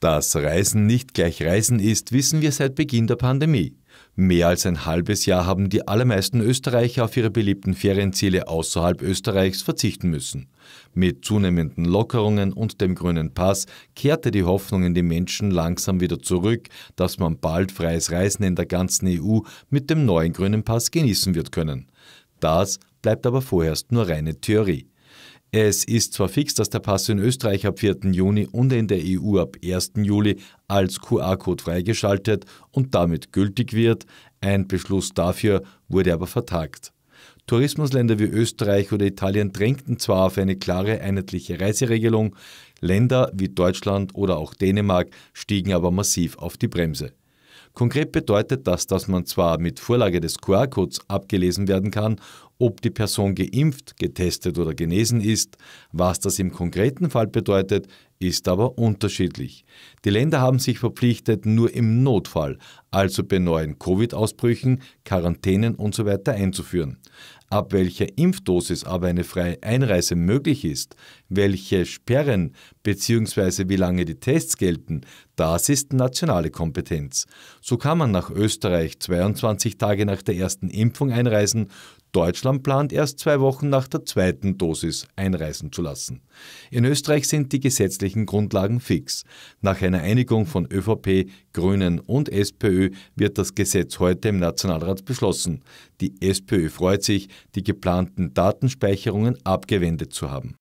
Dass Reisen nicht gleich Reisen ist, wissen wir seit Beginn der Pandemie. Mehr als ein halbes Jahr haben die allermeisten Österreicher auf ihre beliebten Ferienziele außerhalb Österreichs verzichten müssen. Mit zunehmenden Lockerungen und dem grünen Pass kehrte die Hoffnung in die Menschen langsam wieder zurück, dass man bald freies Reisen in der ganzen EU mit dem neuen grünen Pass genießen wird können. Das bleibt aber vorerst nur reine Theorie. Es ist zwar fix, dass der Pass in Österreich ab 4. Juni und in der EU ab 1. Juli als QR-Code freigeschaltet und damit gültig wird, ein Beschluss dafür wurde aber vertagt. Tourismusländer wie Österreich oder Italien drängten zwar auf eine klare einheitliche Reiseregelung, Länder wie Deutschland oder auch Dänemark stiegen aber massiv auf die Bremse. Konkret bedeutet das, dass man zwar mit Vorlage des QR-Codes abgelesen werden kann ob die Person geimpft, getestet oder genesen ist. Was das im konkreten Fall bedeutet, ist aber unterschiedlich. Die Länder haben sich verpflichtet, nur im Notfall, also bei neuen Covid-Ausbrüchen, Quarantänen usw. So einzuführen. Ab welcher Impfdosis aber eine freie Einreise möglich ist, welche Sperren bzw. wie lange die Tests gelten, das ist nationale Kompetenz. So kann man nach Österreich 22 Tage nach der ersten Impfung einreisen, Deutschland plant erst zwei Wochen nach der zweiten Dosis einreisen zu lassen. In Österreich sind die gesetzlichen Grundlagen fix. Nach einer Einigung von ÖVP, Grünen und SPÖ wird das Gesetz heute im Nationalrat beschlossen. Die SPÖ freut sich, die geplanten Datenspeicherungen abgewendet zu haben.